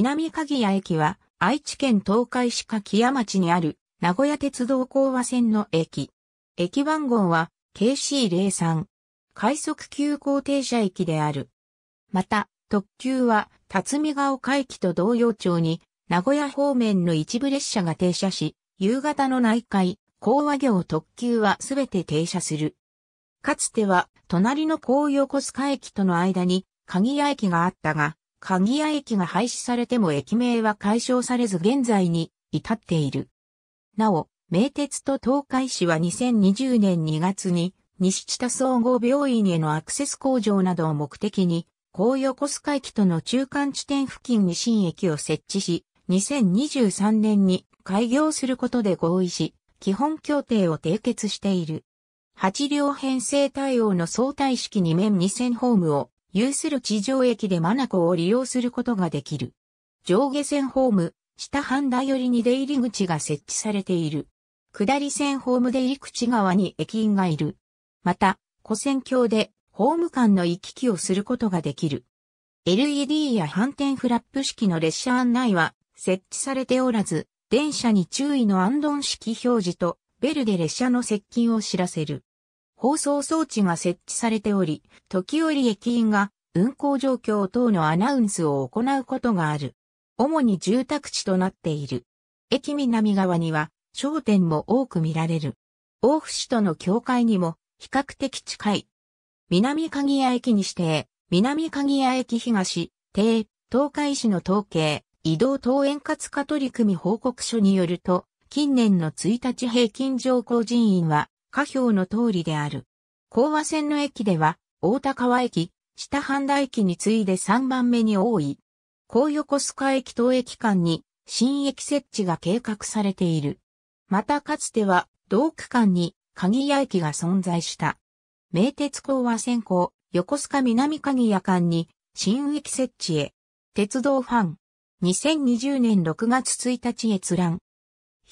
南鍵谷駅は、愛知県東海市柿屋町にある、名古屋鉄道港和線の駅。駅番号は、KC03。快速急行停車駅である。また、特急は、辰巳ヶ丘駅と同様町に、名古屋方面の一部列車が停車し、夕方の内海、講和行特急はすべて停車する。かつては、隣の高横須賀駅との間に、鍵谷駅があったが、鍵屋駅が廃止されても駅名は解消されず現在に至っている。なお、名鉄と東海市は2020年2月に西地田総合病院へのアクセス工場などを目的に、高横須賀駅との中間地点付近に新駅を設置し、2023年に開業することで合意し、基本協定を締結している。8両編成対応の相対式2面2線ホームを有する地上駅でマナコを利用することができる。上下線ホーム、下半田寄りに出入り口が設置されている。下り線ホーム出入り口側に駅員がいる。また、古線橋でホーム間の行き来をすることができる。LED や反転フラップ式の列車案内は設置されておらず、電車に注意の安ン式表示とベルで列車の接近を知らせる。放送装置が設置されており、時折駅員が運行状況等のアナウンスを行うことがある。主に住宅地となっている。駅南側には商店も多く見られる。大府市との境界にも比較的近い。南鍵谷駅に指定、南鍵谷駅東、定、東海市の統計、移動等円滑化取り組み報告書によると、近年の1日平均乗降人員は下表の通りである。高和線の駅では、大高川駅、下半田駅に次いで3番目に多い。高横須賀駅東駅間に新駅設置が計画されている。またかつては同区間に鍵屋駅が存在した。名鉄高和線高、横須賀南鍵屋間に新駅設置へ。鉄道ファン。2020年6月1日閲覧。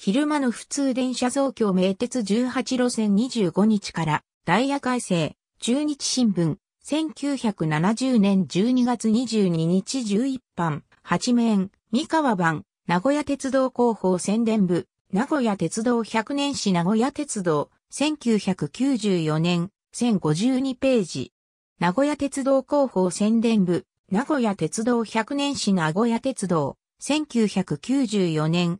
昼間の普通電車増強名鉄18路線25日からダイヤ改正、中日新聞、1970年12月22日11版、8面、三河版、名古屋鉄道広報宣伝部、名古屋鉄道100年史名古屋鉄道、1994年、1052ページ。名古屋鉄道広報宣伝部、名古屋鉄道100年史名古屋鉄道、1994年、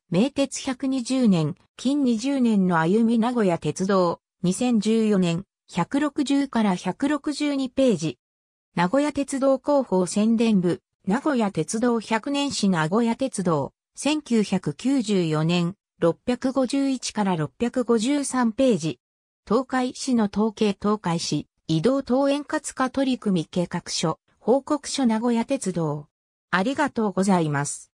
名鉄120年、近20年の歩み名古屋鉄道、2014年、160から162ページ。名古屋鉄道広報宣伝部、名古屋鉄道100年史名古屋鉄道、1994年、651から653ページ。東海市の統計東海市、移動等円滑化取り組み計画書、報告書名古屋鉄道。ありがとうございます。